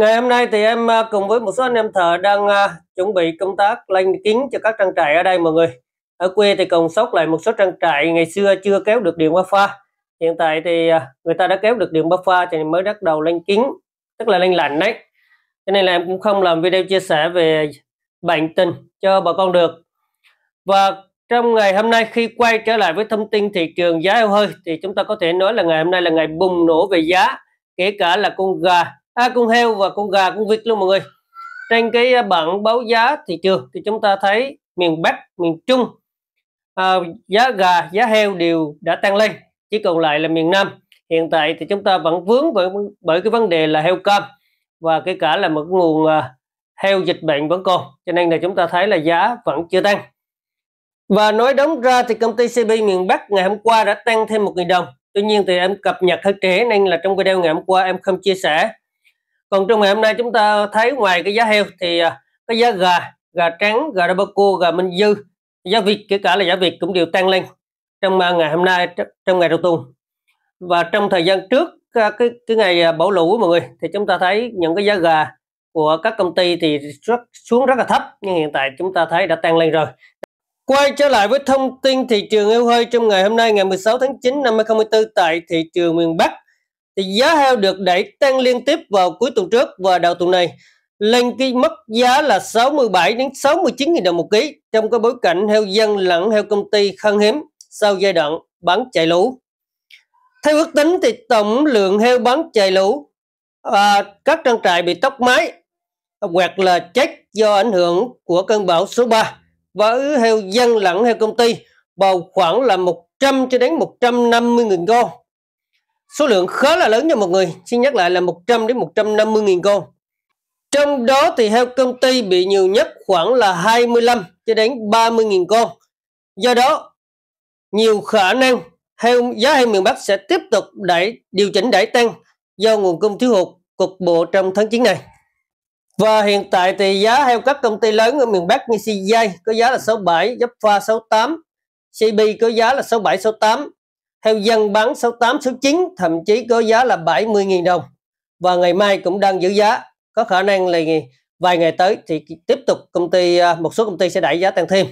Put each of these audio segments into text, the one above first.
Ngày hôm nay thì em à, cùng với một số anh em thợ đang à, chuẩn bị công tác lanh kính cho các trang trại ở đây mọi người. Ở quê thì còn sót lại một số trang trại ngày xưa chưa kéo được điện qua pha. Hiện tại thì à, người ta đã kéo được điện qua pha thì mới bắt đầu lanh kính, tức là lanh lạnh đấy. Cho nên là em cũng không làm video chia sẻ về bệnh tình cho bà con được. Và trong ngày hôm nay khi quay trở lại với thông tin thị trường giá heo hơi thì chúng ta có thể nói là ngày hôm nay là ngày bùng nổ về giá kể cả là con gà à, con heo và con gà con vịt luôn mọi người trên cái à, bảng báo giá thị trường thì chúng ta thấy miền Bắc miền Trung à, giá gà giá heo đều đã tăng lên chỉ còn lại là miền Nam hiện tại thì chúng ta vẫn vướng bởi, bởi cái vấn đề là heo cam và kể cả là một nguồn à, heo dịch bệnh vẫn còn cho nên là chúng ta thấy là giá vẫn chưa tăng và nói đóng ra thì công ty CB miền Bắc ngày hôm qua đã tăng thêm một nghìn đồng tuy nhiên thì em cập nhật hơi trễ nên là trong video ngày hôm qua em không chia sẻ còn trong ngày hôm nay chúng ta thấy ngoài cái giá heo thì à, cái giá gà gà trắng gà đa cua gà minh dư giá vịt kể cả là giá vịt cũng đều tăng lên trong à, ngày hôm nay trong ngày đầu tuần và trong thời gian trước à, cái cái ngày bão lũ của mọi người thì chúng ta thấy những cái giá gà của các công ty thì rất xuống rất là thấp nhưng hiện tại chúng ta thấy đã tăng lên rồi Quay trở lại với thông tin thị trường heo hơi trong ngày hôm nay ngày 16 tháng 9 năm 2024 tại thị trường miền Bắc thì giá heo được đẩy tăng liên tiếp vào cuối tuần trước và đầu tuần này lên cái mức giá là 67 đến 69 000 đồng một ký trong cái bối cảnh heo dân lẫn heo công ty khan hiếm sau giai đoạn bán chạy lũ. Theo ước tính thì tổng lượng heo bán chạy lũ à, các trang trại bị tốc mái hoặc là chết do ảnh hưởng của cơn bão số 3 với heo dân lẫn heo công ty bầu khoảng là 100 cho đến 150 000 con số lượng khá là lớn cho một người xin nhắc lại là 100 đến 150 nghìn con trong đó thì heo công ty bị nhiều nhất khoảng là 25 cho đến 30 nghìn con do đó nhiều khả năng heo giá heo miền Bắc sẽ tiếp tục đẩy điều chỉnh đẩy tăng do nguồn cung thiếu hụt cục bộ trong tháng 9 này và hiện tại thì giá heo các công ty lớn ở miền Bắc như CJ có giá là 67, Jaffa 68, CB có giá là 67, 68, theo dân bán 68, 69 thậm chí có giá là 70.000 đồng và ngày mai cũng đang giữ giá có khả năng là vài ngày tới thì tiếp tục công ty à, một số công ty sẽ đẩy giá tăng thêm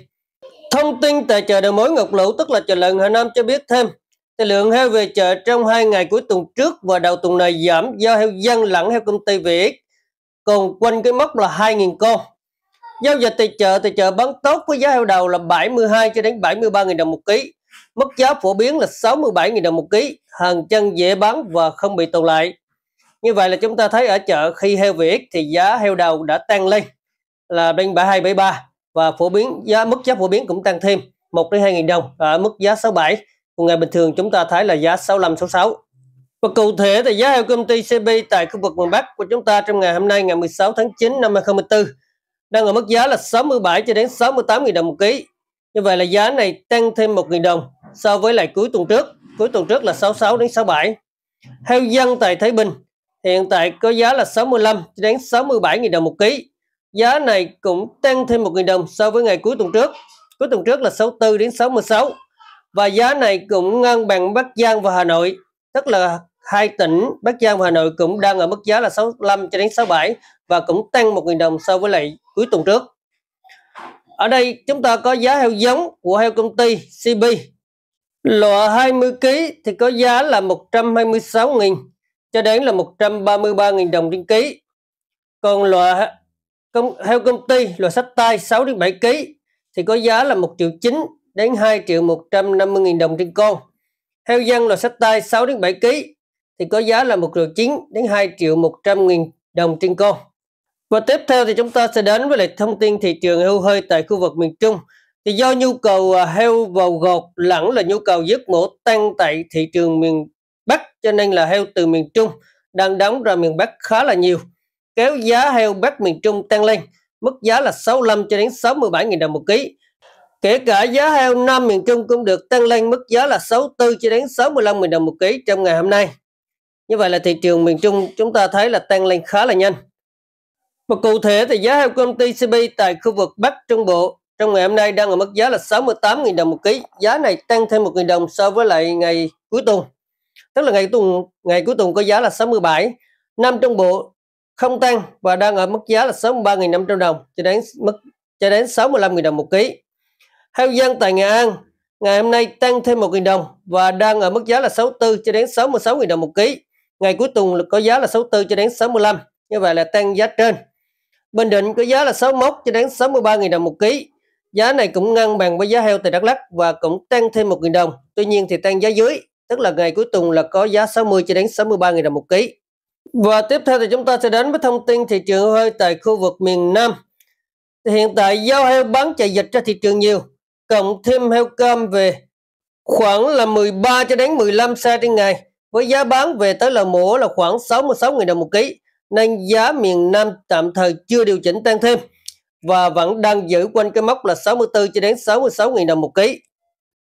thông tin tại chợ đầu mối Ngọc Lũ tức là chợ lợn Hà Nam cho biết thêm thì lượng heo về chợ trong hai ngày cuối tuần trước và đầu tuần này giảm do heo dân lẫn heo công ty Việt còn quanh cái mốc là 2.000 con giao dịch tại chợ tại chợ bán tốt với giá heo đầu là 72 cho đến 73.000 đồng một ký Mức giá phổ biến là 67.000 đồng một ký, hàng chân dễ bán và không bị tồn lại. Như vậy là chúng ta thấy ở chợ khi heo Việt thì giá heo đầu đã tăng lên là bên 7273 và phổ biến giá mức giá phổ biến cũng tăng thêm 1 đến 2.000 đồng ở mức giá 67. Còn ngày bình thường chúng ta thấy là giá 65 66. Và cụ thể thì giá heo công ty CB tại khu vực miền Bắc của chúng ta trong ngày hôm nay ngày 16 tháng 9 năm 2024 đang ở mức giá là 67 cho đến 68.000 đồng một ký. Như vậy là giá này tăng thêm 1.000 đồng so với lại cuối tuần trước cuối tuần trước là 66 đến 67 heo dân tại Thái Bình hiện tại có giá là 65 đến 67 000 đồng một ký giá này cũng tăng thêm 1.000 đồng so với ngày cuối tuần trước cuối tuần trước là 64 đến 66 và giá này cũng ngang bằng Bắc Giang và Hà Nội tức là hai tỉnh Bắc Giang và Hà Nội cũng đang ở mức giá là 65 cho đến 67 và cũng tăng 1.000 đồng so với lại cuối tuần trước ở đây chúng ta có giá heo giống của heo công ty CB Lọ 20 kg thì có giá là 126.000 cho đến là 133.000 đồng trên ký. Còn lọ công, heo công ty lọ sách tay 6 đến 7 kg thì có giá là 1 triệu 9 đến 2 triệu 150 000 đồng trên con. Heo dân lò sách tay 6 đến 7 kg thì có giá là 1 triệu 9 đến 2 triệu 100 000 đồng trên con. Và tiếp theo thì chúng ta sẽ đến với lại thông tin thị trường heo hơi tại khu vực miền Trung thì do nhu cầu à, heo vào gột lẫn là nhu cầu giết mổ tăng tại thị trường miền Bắc cho nên là heo từ miền Trung đang đóng ra miền Bắc khá là nhiều kéo giá heo Bắc miền Trung tăng lên mức giá là 65 cho đến 67.000 đồng một ký kể cả giá heo Nam miền Trung cũng được tăng lên mức giá là 64 cho đến 65.000 đồng một ký trong ngày hôm nay như vậy là thị trường miền Trung chúng ta thấy là tăng lên khá là nhanh. Và cụ thể thì giá heo công ty CB tại khu vực Bắc Trung Bộ trong ngày hôm nay đang ở mức giá là 68.000 đồng một ký. Giá này tăng thêm 1.000 đồng so với lại ngày cuối tuần. Tức là ngày tuần ngày cuối tuần có giá là 67. Năm trung bộ không tăng và đang ở mức giá là 63.500 đồng cho đến mức cho đến 65.000 đồng một ký. Heo dân tại Nghệ An ngày hôm nay tăng thêm 1.000 đồng và đang ở mức giá là 64 cho đến 66.000 đồng một ký. Ngày cuối tuần có giá là 64 cho đến 65. Như vậy là tăng giá trên. Bình Định có giá là 61 cho đến 63.000 đồng một ký. Giá này cũng ngang bằng với giá heo tại Đắk Lắk và cũng tăng thêm 1.000 đồng. Tuy nhiên thì tăng giá dưới, tức là ngày cuối tuần là có giá 60 cho đến 63.000 đồng một ký. Và tiếp theo thì chúng ta sẽ đến với thông tin thị trường hơi tại khu vực miền Nam. hiện tại giao heo bán chạy dịch ra thị trường nhiều, cộng thêm heo cơm về khoảng là 13 cho đến 15 xe trên ngày với giá bán về tới lò mổ là khoảng 66.000 đồng một ký nên giá miền Nam tạm thời chưa điều chỉnh tăng thêm và vẫn đang giữ quanh cái mốc là 64 cho đến 66.000 đồng một ký.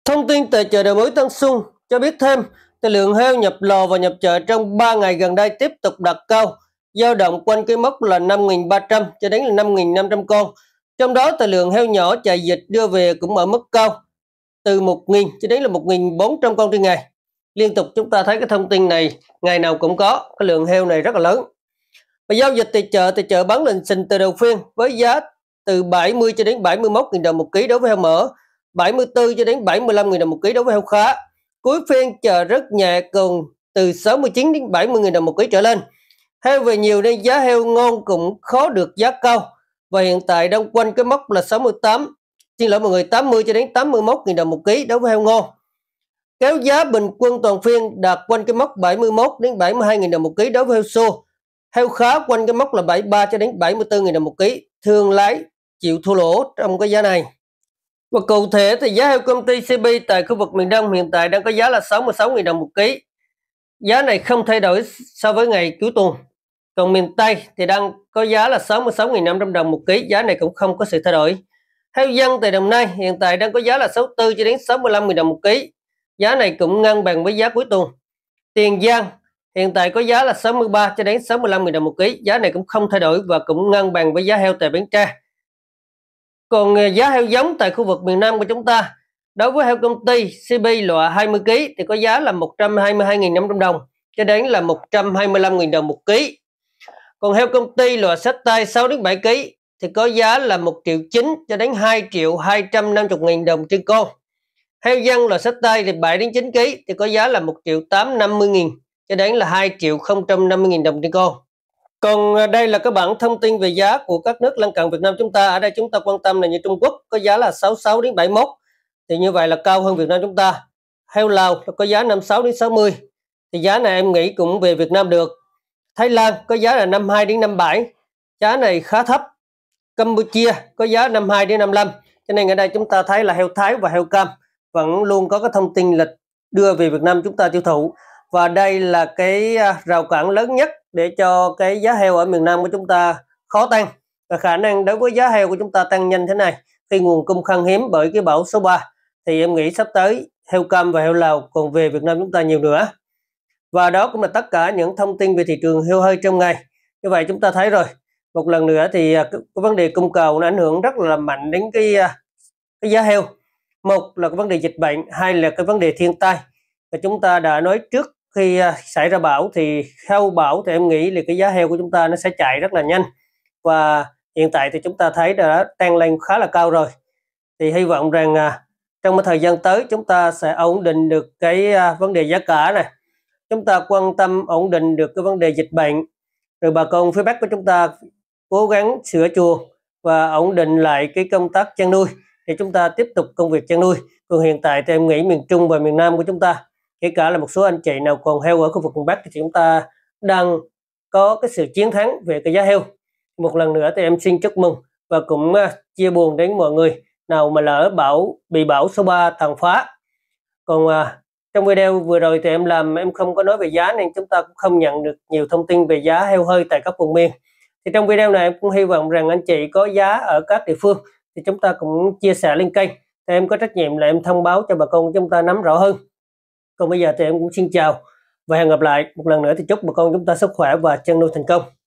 Thông tin tại chợ đầu mối Tân Xuân cho biết thêm thì lượng heo nhập lò và nhập chợ trong 3 ngày gần đây tiếp tục đạt cao, dao động quanh cái mốc là 5.300 cho đến là 5.500 con. Trong đó tài lượng heo nhỏ chạy dịch đưa về cũng ở mức cao, từ 1.000 cho đến là 1.400 con trên ngày. Liên tục chúng ta thấy cái thông tin này ngày nào cũng có, cái lượng heo này rất là lớn. Và giao dịch tại chợ, tại chợ bán lình xình từ đầu phiên với giá từ 70 cho đến 71.000 đồng một ký đối với heo mỡ, 74 cho đến 75.000 đồng một ký đối với heo khá. Cuối phiên chờ rất nhẹ cùng từ 69 đến 70.000 đồng một ký trở lên. Heo về nhiều nên giá heo ngon cũng khó được giá cao và hiện tại đang quanh cái mốc là 68 xin lỗi mọi người 80 cho đến 81.000 đồng một ký đối với heo ngon kéo giá bình quân toàn phiên đạt quanh cái mốc 71 đến 72.000 đồng một ký đối với heo xô heo khá quanh cái mốc là 73 cho đến 74.000 đồng một ký thương lái chịu thua lỗ trong cái giá này và cụ thể thì giá heo công ty CP tại khu vực miền Đông hiện tại đang có giá là 66.000 đồng một ký giá này không thay đổi so với ngày cuối tuần còn miền Tây thì đang có giá là 66.500 đồng một ký giá này cũng không có sự thay đổi heo dân tại Đồng Nai hiện tại đang có giá là 64 cho đến 65.000 đồng một ký giá này cũng ngang bằng với giá cuối tuần Tiền Giang hiện tại có giá là 63 cho đến 65.000 đồng một ký giá này cũng không thay đổi và cũng ngang bằng với giá heo tại Bến Tre còn à, giá heo giống tại khu vực miền Nam của chúng ta, đối với heo công ty CB loại 20 kg thì có giá là 122.500 đồng cho đến là 125.000 đồng một ký Còn heo công ty loại sách tay 6 đến 7 kg thì có giá là 1 triệu 9 cho đến 2 triệu 250 nghìn đồng trên con. Heo dân loại sách tay thì 7 đến 9 kg thì có giá là 1 triệu 850 nghìn cho đến là 2 triệu 050 nghìn đồng trên con. Còn à, đây là cái bảng thông tin về giá của các nước lân cận Việt Nam chúng ta. Ở đây chúng ta quan tâm là như Trung Quốc có giá là 66 đến 71 thì như vậy là cao hơn Việt Nam chúng ta. Heo Lào có giá 56 đến 60 thì giá này em nghĩ cũng về Việt Nam được. Thái Lan có giá là 52 đến 57. Giá này khá thấp. Campuchia có giá 52 đến 55. Cho nên ở đây chúng ta thấy là heo Thái và heo Cam vẫn luôn có cái thông tin lịch đưa về Việt Nam chúng ta tiêu thụ và đây là cái à, rào cản lớn nhất để cho cái giá heo ở miền Nam của chúng ta khó tăng và khả năng đối với giá heo của chúng ta tăng nhanh thế này khi nguồn cung khan hiếm bởi cái bão số 3 thì em nghĩ sắp tới heo cam và heo Lào còn về Việt Nam chúng ta nhiều nữa và đó cũng là tất cả những thông tin về thị trường heo hơi trong ngày như vậy chúng ta thấy rồi một lần nữa thì à, cái vấn đề cung cầu nó ảnh hưởng rất là mạnh đến cái à, cái giá heo một là cái vấn đề dịch bệnh hai là cái vấn đề thiên tai và chúng ta đã nói trước khi à, xảy ra bão thì sau bão thì em nghĩ là cái giá heo của chúng ta nó sẽ chạy rất là nhanh và hiện tại thì chúng ta thấy đã tăng lên khá là cao rồi thì hy vọng rằng à, trong một thời gian tới chúng ta sẽ ổn định được cái à, vấn đề giá cả này chúng ta quan tâm ổn định được cái vấn đề dịch bệnh rồi bà con phía bắc của chúng ta cố gắng sửa chuồng và ổn định lại cái công tác chăn nuôi thì chúng ta tiếp tục công việc chăn nuôi còn hiện tại thì em nghĩ miền trung và miền nam của chúng ta kể cả là một số anh chị nào còn heo ở khu vực miền Bắc thì chúng ta đang có cái sự chiến thắng về cái giá heo một lần nữa thì em xin chúc mừng và cũng à, chia buồn đến mọi người nào mà lỡ bão bị bão số 3 tàn phá còn à, trong video vừa rồi thì em làm em không có nói về giá nên chúng ta cũng không nhận được nhiều thông tin về giá heo hơi tại các vùng miền thì trong video này em cũng hy vọng rằng anh chị có giá ở các địa phương thì chúng ta cũng chia sẻ lên kênh thì em có trách nhiệm là em thông báo cho bà con chúng ta nắm rõ hơn còn bây giờ thì em cũng xin chào và hẹn gặp lại. Một lần nữa thì chúc bà con chúng ta sức khỏe và chăn nuôi thành công.